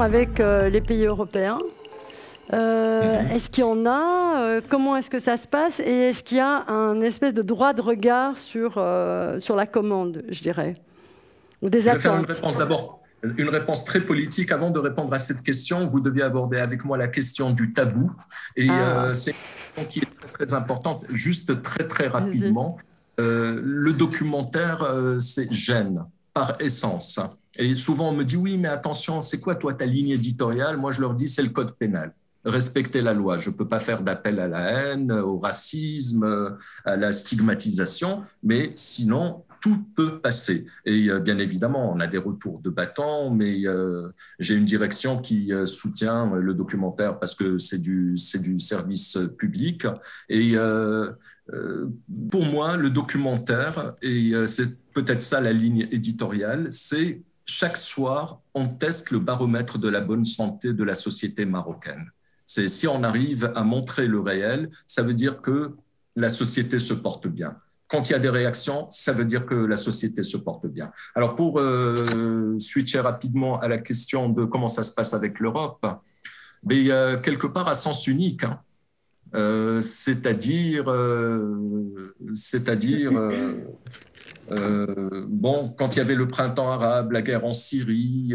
avec euh, les pays européens. Euh, mhm. Est-ce qu'il y en a euh, Comment est-ce que ça se passe Et est-ce qu'il y a un espèce de droit de regard sur, sur la commande, je dirais des je vais faire une réponse d'abord, une réponse très politique. Avant de répondre à cette question, vous deviez aborder avec moi la question du tabou. Et ah. c'est une question qui est très, importante. Juste très, très rapidement, le documentaire, c'est gêne par essence. Et souvent, on me dit oui, mais attention, c'est quoi toi ta ligne éditoriale Moi, je leur dis c'est le code pénal. respecter la loi. Je ne peux pas faire d'appel à la haine, au racisme, à la stigmatisation, mais sinon, tout peut passer. Et euh, bien évidemment, on a des retours de bâtons, mais euh, j'ai une direction qui euh, soutient le documentaire parce que c'est du, du service public. Et pour moi, le documentaire, et c'est peut-être ça la ligne éditoriale, c'est chaque soir, on teste le baromètre de la bonne santé de la société marocaine. C'est si on arrive à montrer le réel, ça veut dire que la société se porte bien. Quand il y a des réactions, ça veut dire que la société se porte bien. Alors pour euh, switcher rapidement à la question de comment ça se passe avec l'Europe, mais ben, il y a quelque part un sens unique. Hein. Euh, c'est-à-dire, euh, c'est-à-dire, euh, bon, quand il y avait le printemps arabe, la guerre en Syrie,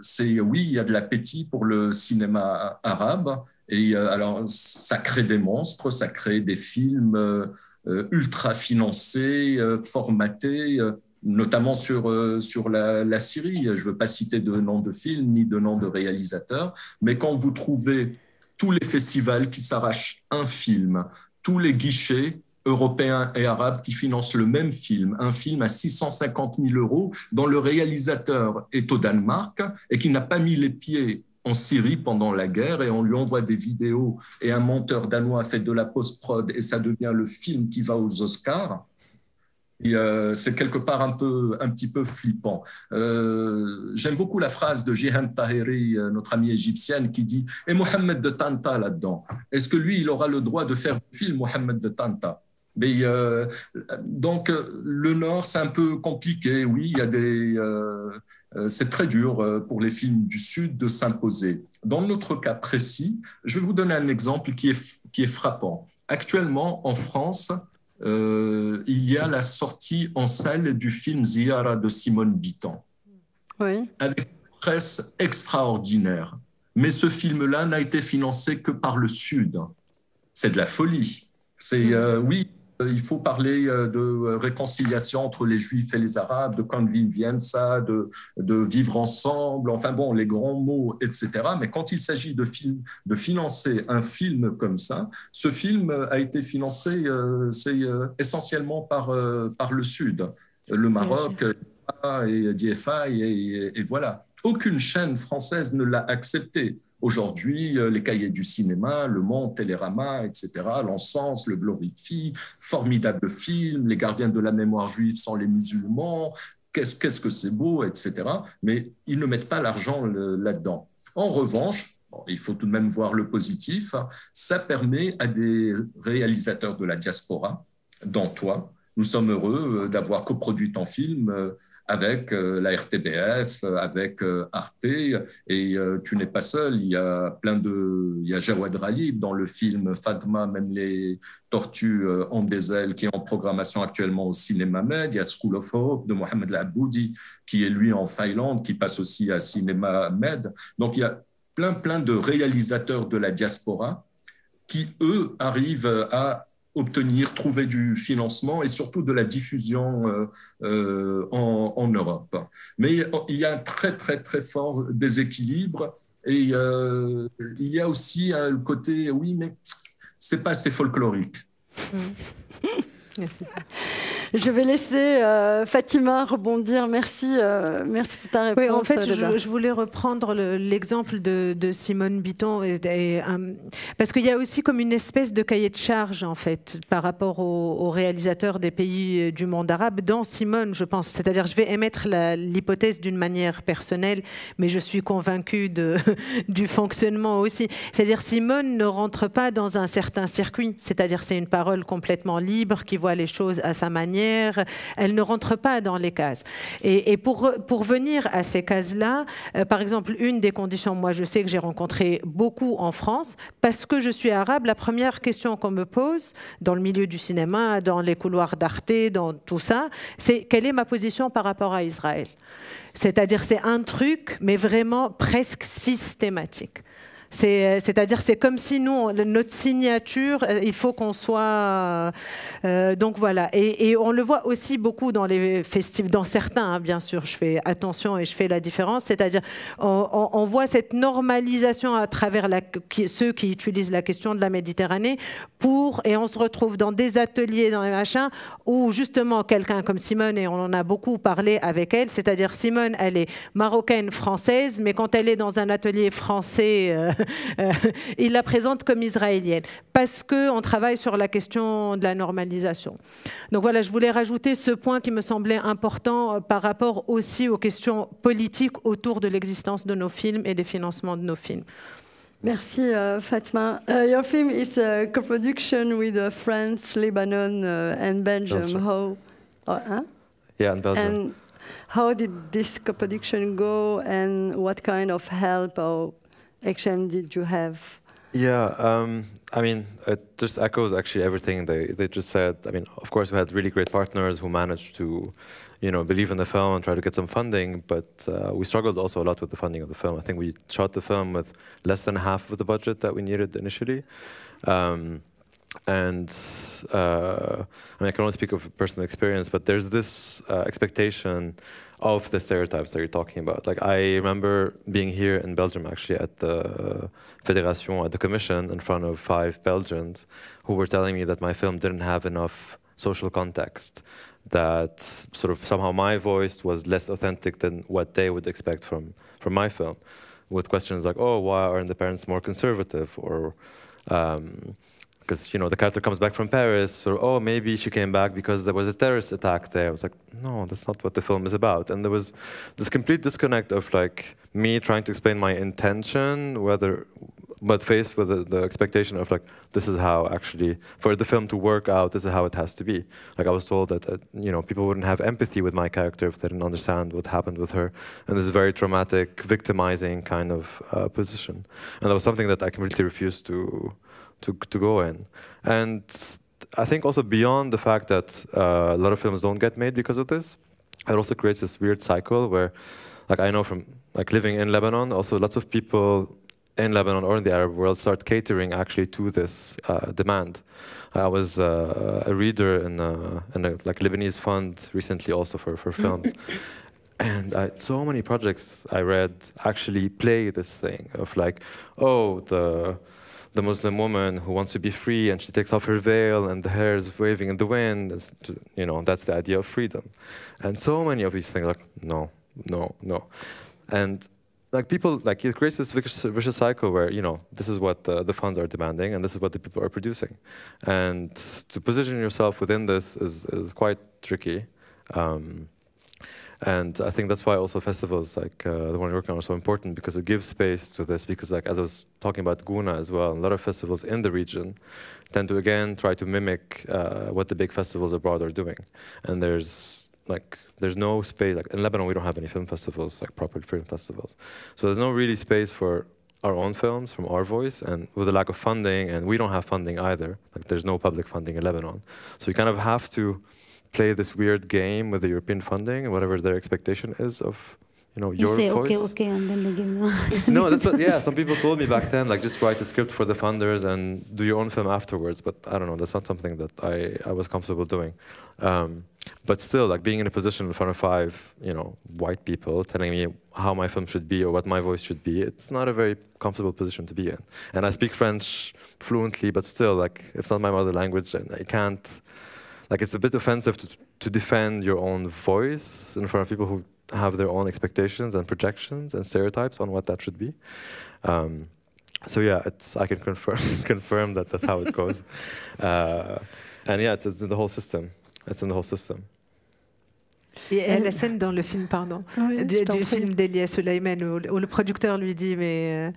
c'est oui, il y a de l'appétit pour le cinéma arabe. Et alors, ça crée des monstres, ça crée des films euh, ultra financés, euh, formatés, euh, notamment sur, sur la, la Syrie. Je ne veux pas citer de nom de film ni de nom de réalisateur, mais quand vous trouvez tous les festivals qui s'arrachent un film, tous les guichets européens et arabes qui financent le même film, un film à 650 000 euros dont le réalisateur est au Danemark et qui n'a pas mis les pieds en Syrie pendant la guerre et on lui envoie des vidéos et un monteur danois fait de la post-prod et ça devient le film qui va aux Oscars. Euh, c'est quelque part un, peu, un petit peu flippant. Euh, j'aime beaucoup la phrase de Jihan Tahiri, euh, notre amie égyptienne, qui dit Et eh, Mohamed de Tanta là-dedans Est-ce que lui, il aura le droit de faire le film Mohamed de Tanta mais euh, donc le Nord, c'est un peu compliqué. Oui, il y a des, euh, euh, c'est très dur pour les films du Sud de s'imposer. Dans notre cas précis, je vais vous donner un exemple qui est qui est frappant. Actuellement, en France, il y a la sortie en salle du film Ziara de Simone Bitan, oui. avec une presse extraordinaire. Mais ce film-là n'a été financé que par le Sud. C'est de la folie. C'est oui, euh, il faut parler euh, de euh, réconciliation entre les Juifs et les Arabes, de convivienza, de, de vivre ensemble, enfin bon, les grands mots, etc. Mais quand il s'agit de, de financer un film comme ça, ce film a été financé essentiellement par, par le Sud, le Maroc, et DFI, et voilà. Aucune chaîne française ne l'a accepté. Aujourd'hui, euh, les cahiers du cinéma, Le Monde, Télérama, etc., l'encens, le glorifie, formidable film, les gardiens de la mémoire juive sans les musulmans, qu'est-ce que c'est beau, etc. Mais ils ne mettent pas l'argent euh, là-dedans. En revanche, il faut tout de même voir le positif, hein, ça permet à des réalisateurs de la diaspora, dont toi, nous sommes heureux euh, d'avoir coproduit ton film avec euh, la RTBF, euh, avec euh, Arte. Et tu n'es pas seul. Il y a plein de, il y a Jawad dans le film Fatma, même les Tortues en ailes qui est en programmation actuellement au Cinéma Med. Il y a School of Hope de Mohamed Laboudi qui est lui en Finlande, qui passe aussi à Cinéma Med. Donc il y a plein plein de réalisateurs de la diaspora qui eux arrivent à obtenir, trouver du financement et surtout de la diffusion euh, euh, en, Europe. Mais il y a un très très très fort déséquilibre et euh, il y a aussi un côté oui mais c'est pas assez folklorique. Mm. Je vais laisser euh, Fatima rebondir. Merci, euh, merci pour ta réponse. Oui, en fait, je, voulais reprendre l'exemple de, Simone Bitton, euh, parce qu'il y a aussi comme une espèce de cahier de charge, en fait, par rapport aux, réalisateurs des pays du monde arabe, dans Simone, je pense. C'est-à-dire, je vais émettre l'hypothèse d'une manière personnelle, mais je suis convaincue de, du fonctionnement aussi. C'est-à-dire, Simone ne rentre pas dans un certain circuit, c'est-à-dire, c'est une parole complètement libre qui voit les choses à sa manière elle ne rentre pas dans les cases. Et, pour, pour venir à ces cases-là, euh, par exemple, une des conditions, moi je sais que j'ai rencontré beaucoup en France, parce que je suis arabe, la première question qu'on me pose dans le milieu du cinéma, dans les couloirs d'Arte, dans tout ça, c'est quelle est ma position par rapport à Israël c'est-à-dire c'est un truc, mais vraiment presque systématique. Euh, c'est-à-dire, c'est comme si nous, notre signature, euh, il faut qu'on soit. Euh, donc voilà. Et, on le voit aussi beaucoup dans les festifs, dans certains, hein, bien sûr. Je fais attention et je fais la différence. C'est-à-dire, on, voit cette normalisation à travers la, ceux qui utilisent la question de la Méditerranée pour. Et on se retrouve dans des ateliers, dans les machins, où justement quelqu'un comme Simone, et on en a beaucoup parlé avec elle, c'est-à-dire Simone, elle est marocaine, française, mais quand elle est dans un atelier français. Euh, il la présente comme israélienne, parce qu'on travaille sur la question de la normalisation. Donc voilà, je voulais rajouter ce point qui me semblait important euh, par rapport aussi aux questions politiques autour de l'existence de nos films et des financements de nos films. Merci, euh, Fatma. your film is a uh, co-production with uh, France, Lebanon, uh, and Belgium. Yeah, and Belgium. how did this co-production go, and what kind of help action did you have? Yeah, um, I mean, it just echoes actually everything they, they just said. I mean, of course, we had really great partners who managed to, you know, believe in the film and try to get some funding, but uh, we struggled also a lot with the funding of the film. I think we shot the film with less than half of the budget that we needed initially. Um, and uh, I mean, I can only speak of personal experience, but there's this uh, expectation of the stereotypes that you're talking about. Like I remember being here in Belgium actually at the Fédération, at the Commission, in front of five Belgians who were telling me that my film didn't have enough social context, that sort of somehow my voice was less authentic than what they would expect from from my film, with questions like, "Oh, why aren't the parents more conservative?" or um, because you know the character comes back from Paris, or oh maybe she came back because there was a terrorist attack there. I was like, no, that's not what the film is about. And there was this complete disconnect of like me trying to explain my intention, whether but faced with the, the expectation of like this is how actually for the film to work out, this is how it has to be. Like I was told that uh, you know people wouldn't have empathy with my character if they didn't understand what happened with her, and this is very traumatic, victimizing kind of uh, position. And that was something that I completely refused to to, to go in. And I think also beyond the fact that uh, a lot of films don't get made because of this, it also creates this weird cycle where, like I know from like living in Lebanon, also lots of people in Lebanon or in the Arab world start catering actually to this uh, demand. I was uh, a reader in a, uh, in a, like Lebanese fund recently also for, for films. and I, so many projects I read actually play this thing of like, oh, the the Muslim woman who wants to be free and she takes off her veil and the hair is waving in the wind. you know, that's the idea of freedom. And so many of these things, like, no, no, no. And like people, like it creates this vicious, vicious cycle where, you know, this is what the, the funds are demanding and this is what the people are producing. And to position yourself within this is, is quite tricky. Um, and I think that's why also festivals like uh, the one you're working on are so important because it gives space to this. Because like as I was talking about Guna as well, a lot of festivals in the region tend to again try to mimic uh, what the big festivals abroad are doing. And there's like there's no space like in Lebanon we don't have any film festivals like proper film festivals, so there's no really space for our own films from our voice and with the lack of funding and we don't have funding either like there's no public funding in lebanon so you kind of have to play this weird game with the European funding, whatever their expectation is of you know, you your say, voice. okay, okay, and then they give you. no, that's what, yeah, some people told me back then, like, just write a script for the funders and do your own film afterwards. But I don't know, that's not something that I, I was comfortable doing. Um, but still, like, being in a position in front of five, you know, white people telling me how my film should be or what my voice should be, it's not a very comfortable position to be in. And I speak French fluently, but still, like, it's not my mother language, and I can't like it's a bit offensive to, to defend your own voice in front of people who have their own expectations and projections and stereotypes on what that should be. Um, so yeah, I can confirm confirm that that's how it goes. uh, and yeah, it's, it's, in the whole system. It's in the whole system. Et elle, la scène dans le film, pardon, oui, du, du film Delia Sulaiman, où, où, le producteur lui dit, mais, euh,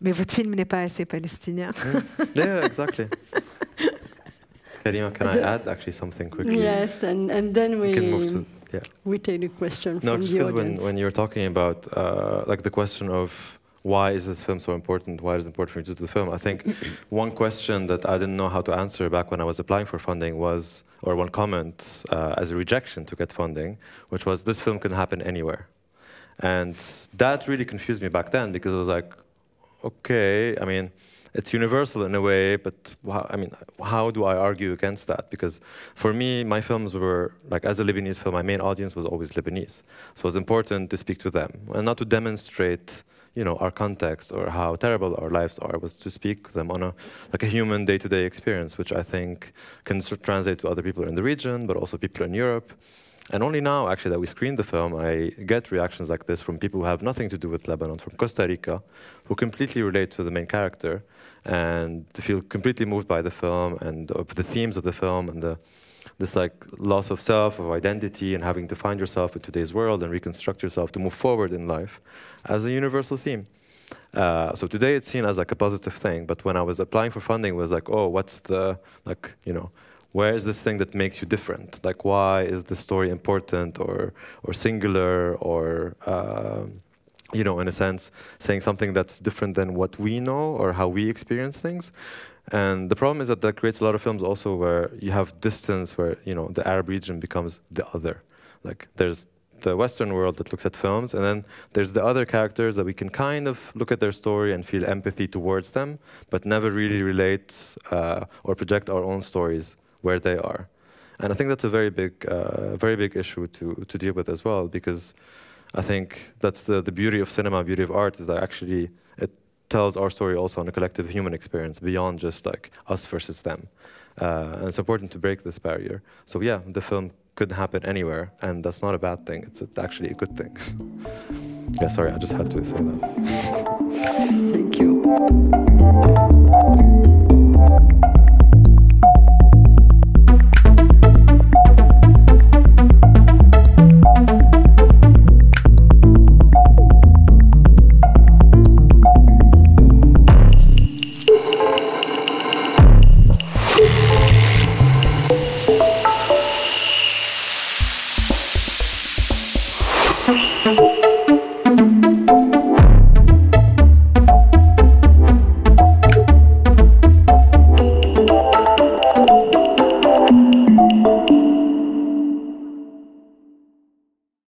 mais votre film n'est pas assez palestinien. Mm. Yeah, exactly. Karima, can I add actually something quickly? Yes, and, and then we, we can move to, yeah. we take the question no, just because when, when you're talking about uh, like the question of why is this film so important? Why is it important for you to do the film? I think one question that I didn't know how to answer back when I was applying for funding was, or one comment uh, as a rejection to get funding, which was this film can happen anywhere. And that really confused me back then because it was like, okay, I mean, it's universal in a way, but I mean, how do I argue against that? Because for me, my films were, like as a Lebanese film, my main audience was always Lebanese. So it was important to speak to them and not to demonstrate you know, our context or how terrible our lives are, was to speak to them on a, like a human day-to-day -day experience, which I think can translate to other people in the region, but also people in Europe. And only now, actually, that we screened the film, I get reactions like this from people who have nothing to do with Lebanon, from Costa Rica, who completely relate to the main character and feel completely moved by the film and of the themes of the film and the, this like loss of self, of identity, and having to find yourself in today's world and reconstruct yourself to move forward in life as a universal theme. Uh, so today it's seen as like a positive thing, but when I was applying for funding, it was like, oh, what's the like, you know, where is this thing that makes you different? Like, why is this story important or, or singular or, uh, you know, in a sense, saying something that's different than what we know or how we experience things? And the problem is that that creates a lot of films also where you have distance, where, you know, the Arab region becomes the other. Like, there's the Western world that looks at films, and then there's the other characters that we can kind of look at their story and feel empathy towards them, but never really relate uh, or project our own stories where they are. And I think that's a very big, uh, very big issue to, to deal with as well, because I think that's the, the beauty of cinema, beauty of art, is that actually it tells our story also on a collective human experience beyond just like us versus them. Uh, and it's important to break this barrier. So yeah, the film could happen anywhere, and that's not a bad thing. It's actually a good thing. yeah, sorry, I just had to say that. Thank you.